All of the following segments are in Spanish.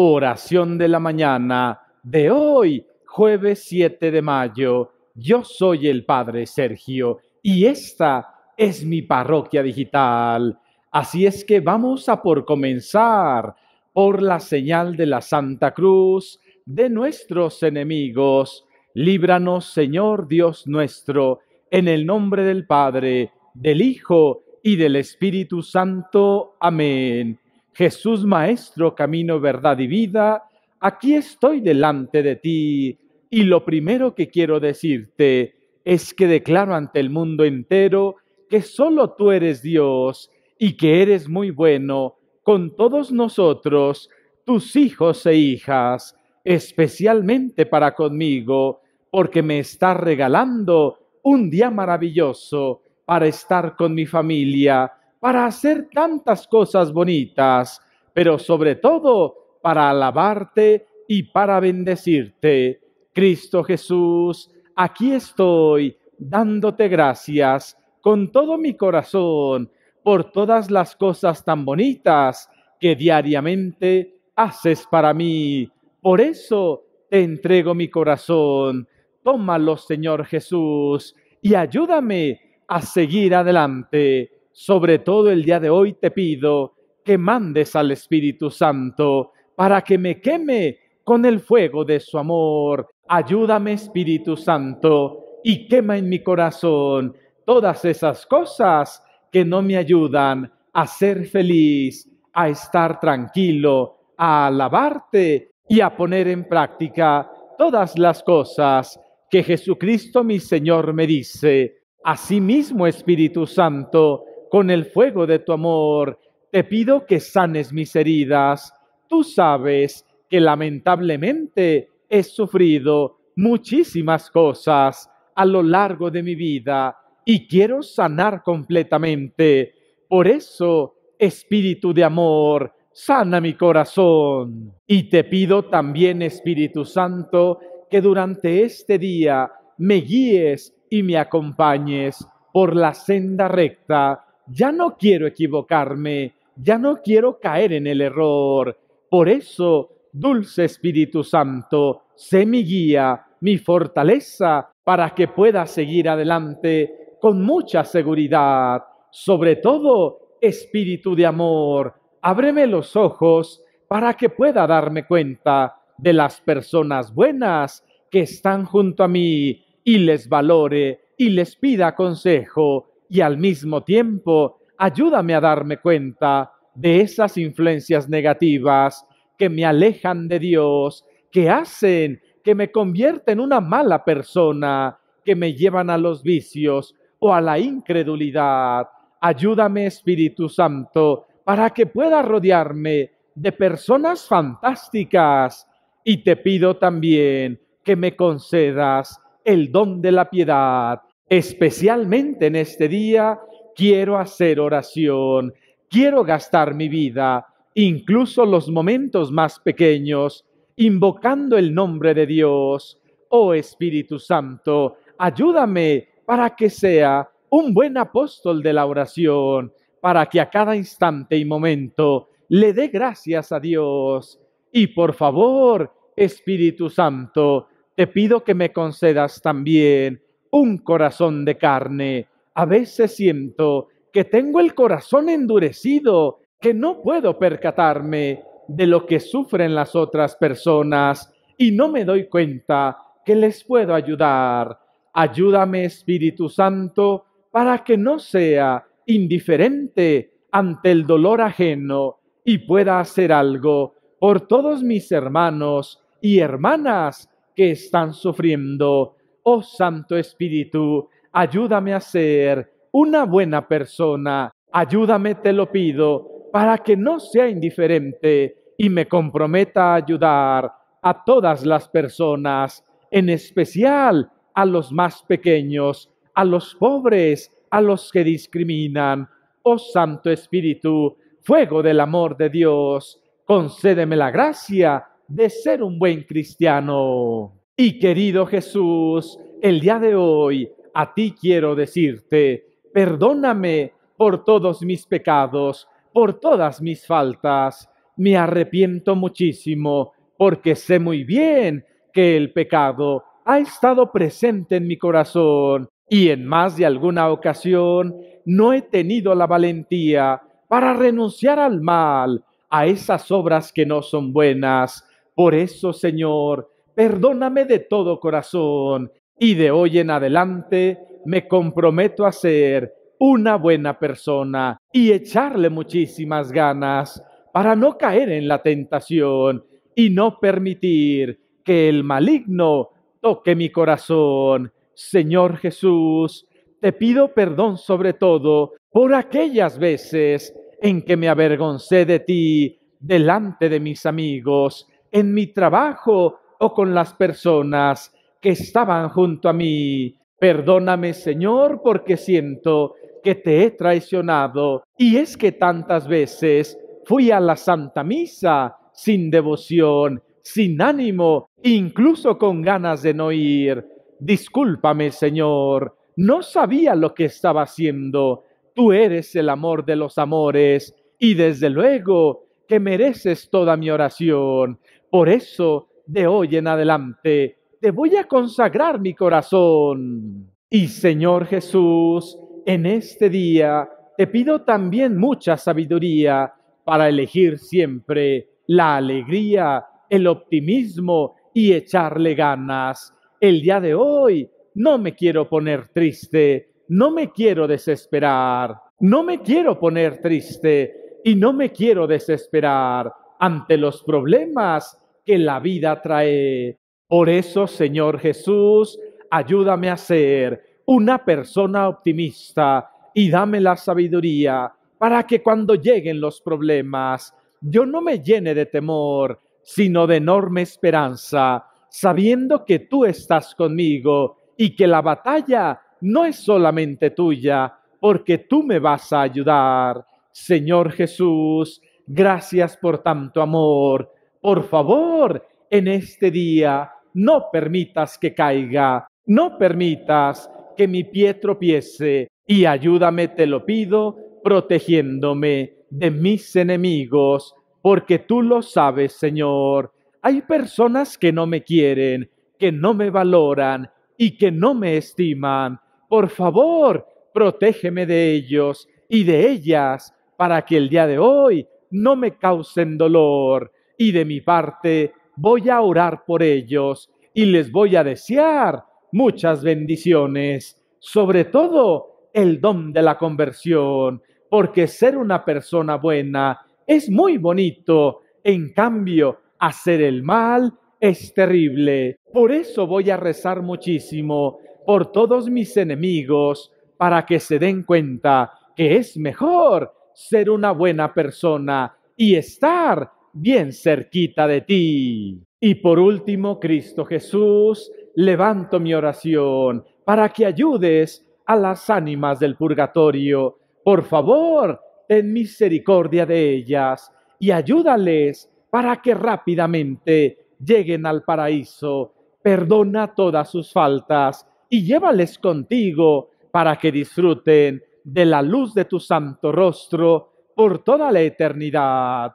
Oración de la mañana de hoy, jueves 7 de mayo. Yo soy el Padre Sergio y esta es mi parroquia digital. Así es que vamos a por comenzar por la señal de la Santa Cruz de nuestros enemigos. Líbranos, Señor Dios nuestro, en el nombre del Padre, del Hijo y del Espíritu Santo. Amén. Jesús Maestro, camino, verdad y vida, aquí estoy delante de ti y lo primero que quiero decirte es que declaro ante el mundo entero que solo tú eres Dios y que eres muy bueno con todos nosotros, tus hijos e hijas, especialmente para conmigo, porque me estás regalando un día maravilloso para estar con mi familia para hacer tantas cosas bonitas, pero sobre todo para alabarte y para bendecirte. Cristo Jesús, aquí estoy dándote gracias con todo mi corazón por todas las cosas tan bonitas que diariamente haces para mí. Por eso te entrego mi corazón. Tómalo, Señor Jesús, y ayúdame a seguir adelante sobre todo el día de hoy te pido que mandes al Espíritu Santo para que me queme con el fuego de su amor. Ayúdame Espíritu Santo y quema en mi corazón todas esas cosas que no me ayudan a ser feliz, a estar tranquilo, a alabarte y a poner en práctica todas las cosas que Jesucristo mi Señor me dice. Asimismo, Espíritu Santo, con el fuego de tu amor. Te pido que sanes mis heridas. Tú sabes que lamentablemente he sufrido muchísimas cosas a lo largo de mi vida y quiero sanar completamente. Por eso, Espíritu de Amor, sana mi corazón. Y te pido también, Espíritu Santo, que durante este día me guíes y me acompañes por la senda recta ya no quiero equivocarme, ya no quiero caer en el error. Por eso, dulce Espíritu Santo, sé mi guía, mi fortaleza, para que pueda seguir adelante con mucha seguridad. Sobre todo, Espíritu de amor, ábreme los ojos para que pueda darme cuenta de las personas buenas que están junto a mí y les valore y les pida consejo y al mismo tiempo ayúdame a darme cuenta de esas influencias negativas que me alejan de Dios, que hacen que me convierta en una mala persona, que me llevan a los vicios o a la incredulidad. Ayúdame Espíritu Santo para que pueda rodearme de personas fantásticas y te pido también que me concedas el don de la piedad especialmente en este día, quiero hacer oración, quiero gastar mi vida, incluso los momentos más pequeños, invocando el nombre de Dios. Oh Espíritu Santo, ayúdame para que sea un buen apóstol de la oración, para que a cada instante y momento le dé gracias a Dios. Y por favor, Espíritu Santo, te pido que me concedas también un corazón de carne. A veces siento que tengo el corazón endurecido, que no puedo percatarme de lo que sufren las otras personas y no me doy cuenta que les puedo ayudar. Ayúdame, Espíritu Santo, para que no sea indiferente ante el dolor ajeno y pueda hacer algo por todos mis hermanos y hermanas que están sufriendo oh Santo Espíritu, ayúdame a ser una buena persona, ayúdame te lo pido, para que no sea indiferente y me comprometa a ayudar a todas las personas, en especial a los más pequeños, a los pobres, a los que discriminan. Oh Santo Espíritu, fuego del amor de Dios, concédeme la gracia de ser un buen cristiano. Y querido Jesús, el día de hoy a ti quiero decirte, perdóname por todos mis pecados, por todas mis faltas. Me arrepiento muchísimo porque sé muy bien que el pecado ha estado presente en mi corazón y en más de alguna ocasión no he tenido la valentía para renunciar al mal, a esas obras que no son buenas. Por eso, Señor, Perdóname de todo corazón y de hoy en adelante me comprometo a ser una buena persona y echarle muchísimas ganas para no caer en la tentación y no permitir que el maligno toque mi corazón. Señor Jesús, te pido perdón sobre todo por aquellas veces en que me avergoncé de ti delante de mis amigos, en mi trabajo o con las personas que estaban junto a mí. Perdóname, Señor, porque siento que te he traicionado. Y es que tantas veces fui a la Santa Misa sin devoción, sin ánimo, incluso con ganas de no ir. Discúlpame, Señor, no sabía lo que estaba haciendo. Tú eres el amor de los amores y desde luego que mereces toda mi oración. Por eso de hoy en adelante te voy a consagrar mi corazón. Y Señor Jesús, en este día te pido también mucha sabiduría para elegir siempre la alegría, el optimismo y echarle ganas. El día de hoy no me quiero poner triste, no me quiero desesperar, no me quiero poner triste y no me quiero desesperar ante los problemas que la vida trae. Por eso, Señor Jesús, ayúdame a ser una persona optimista y dame la sabiduría para que cuando lleguen los problemas, yo no me llene de temor, sino de enorme esperanza, sabiendo que tú estás conmigo y que la batalla no es solamente tuya, porque tú me vas a ayudar. Señor Jesús, gracias por tanto amor, por favor, en este día, no permitas que caiga, no permitas que mi pie tropiece, y ayúdame, te lo pido, protegiéndome de mis enemigos, porque tú lo sabes, Señor. Hay personas que no me quieren, que no me valoran y que no me estiman. Por favor, protégeme de ellos y de ellas para que el día de hoy no me causen dolor y de mi parte voy a orar por ellos y les voy a desear muchas bendiciones, sobre todo el don de la conversión, porque ser una persona buena es muy bonito, en cambio, hacer el mal es terrible. Por eso voy a rezar muchísimo por todos mis enemigos, para que se den cuenta que es mejor ser una buena persona y estar bien cerquita de ti. Y por último, Cristo Jesús, levanto mi oración para que ayudes a las ánimas del purgatorio. Por favor, ten misericordia de ellas y ayúdales para que rápidamente lleguen al paraíso. Perdona todas sus faltas y llévales contigo para que disfruten de la luz de tu santo rostro por toda la eternidad.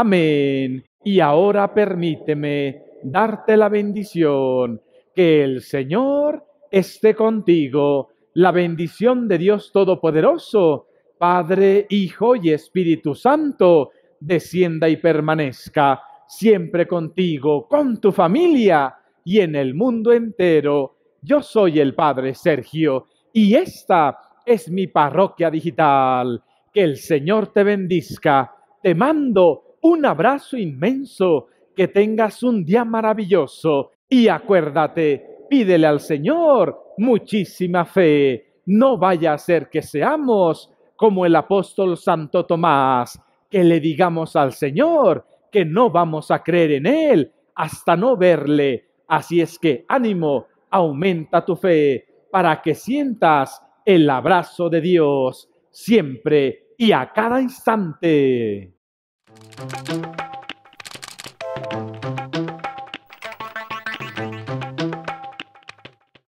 Amén. Y ahora permíteme darte la bendición. Que el Señor esté contigo. La bendición de Dios Todopoderoso, Padre, Hijo y Espíritu Santo, descienda y permanezca siempre contigo, con tu familia y en el mundo entero. Yo soy el Padre Sergio y esta es mi parroquia digital. Que el Señor te bendiga. Te mando un abrazo inmenso, que tengas un día maravilloso y acuérdate, pídele al Señor muchísima fe. No vaya a ser que seamos como el apóstol Santo Tomás, que le digamos al Señor que no vamos a creer en Él hasta no verle. Así es que ánimo, aumenta tu fe para que sientas el abrazo de Dios siempre y a cada instante. Thank you.